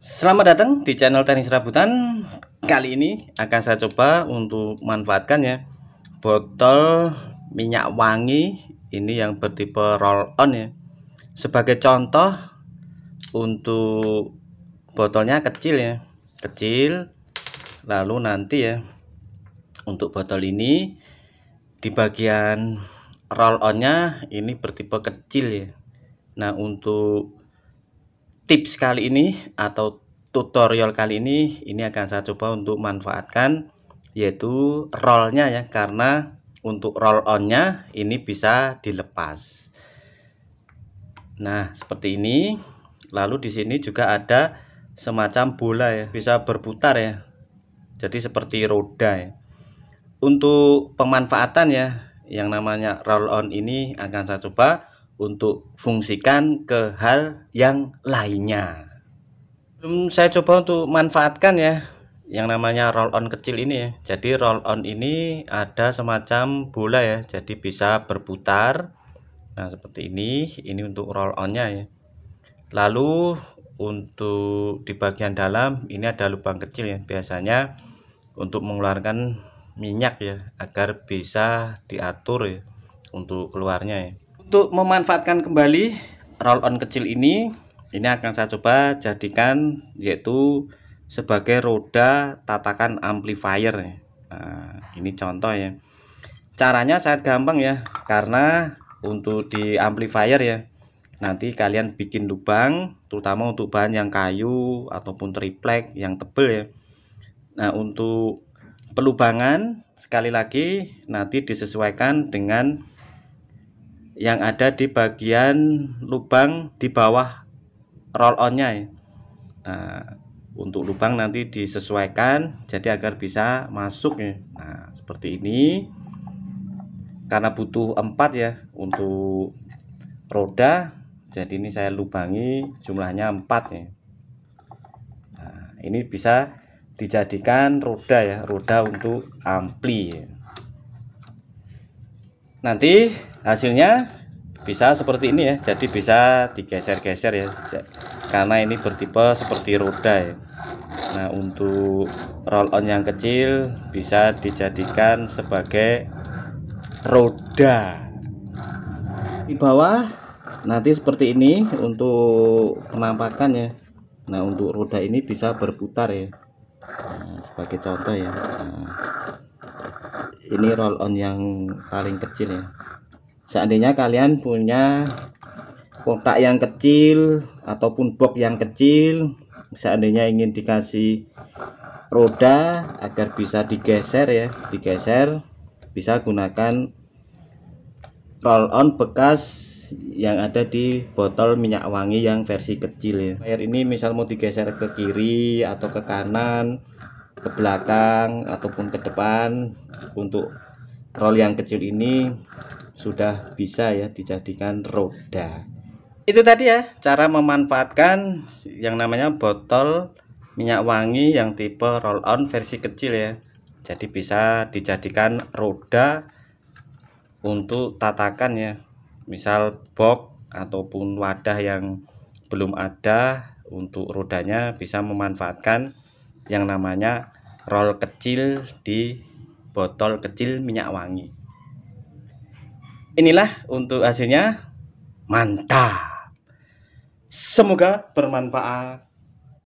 Selamat datang di channel Tenis serabutan Kali ini akan saya coba untuk manfaatkan ya botol minyak wangi ini yang bertipe roll on ya. Sebagai contoh untuk botolnya kecil ya, kecil. Lalu nanti ya untuk botol ini di bagian roll onnya ini bertipe kecil ya. Nah untuk tips kali ini atau tutorial kali ini ini akan saya coba untuk manfaatkan yaitu rollnya ya karena untuk roll onnya ini bisa dilepas nah seperti ini lalu di sini juga ada semacam bola ya bisa berputar ya jadi seperti roda ya untuk pemanfaatan ya yang namanya roll on ini akan saya coba untuk fungsikan ke hal yang lainnya. Belum saya coba untuk manfaatkan ya yang namanya roll on kecil ini ya. Jadi roll on ini ada semacam bola ya. Jadi bisa berputar. Nah, seperti ini. Ini untuk roll onnya ya. Lalu untuk di bagian dalam ini ada lubang kecil ya. Biasanya untuk mengeluarkan minyak ya agar bisa diatur ya untuk keluarnya ya untuk memanfaatkan kembali roll on kecil ini ini akan saya coba jadikan yaitu sebagai roda tatakan amplifier nah, ini contoh ya caranya sangat gampang ya karena untuk di amplifier ya nanti kalian bikin lubang terutama untuk bahan yang kayu ataupun triplek yang tebel ya Nah untuk pelubangan sekali lagi nanti disesuaikan dengan yang ada di bagian lubang di bawah roll onnya Nah, untuk lubang nanti disesuaikan jadi agar bisa masuk ya. Nah, seperti ini. Karena butuh 4 ya untuk roda, jadi ini saya lubangi jumlahnya 4 ya. Nah, ini bisa dijadikan roda ya, roda untuk ampli ya. Nanti hasilnya bisa seperti ini ya jadi bisa digeser-geser ya karena ini bertipe seperti roda ya nah untuk roll on yang kecil bisa dijadikan sebagai roda di bawah nanti seperti ini untuk penampakannya. nah untuk roda ini bisa berputar ya nah, sebagai contoh ya nah, ini roll on yang paling kecil ya seandainya kalian punya kotak yang kecil ataupun box yang kecil seandainya ingin dikasih roda agar bisa digeser ya digeser bisa gunakan roll on bekas yang ada di botol minyak wangi yang versi kecil ya air ini misal mau digeser ke kiri atau ke kanan ke belakang ataupun ke depan untuk roll yang kecil ini sudah bisa ya dijadikan roda. Itu tadi ya cara memanfaatkan yang namanya botol minyak wangi yang tipe roll on versi kecil ya. Jadi bisa dijadikan roda untuk tatakan ya. Misal box ataupun wadah yang belum ada untuk rodanya bisa memanfaatkan yang namanya roll kecil di botol kecil minyak wangi inilah untuk hasilnya mantap. Semoga bermanfaat.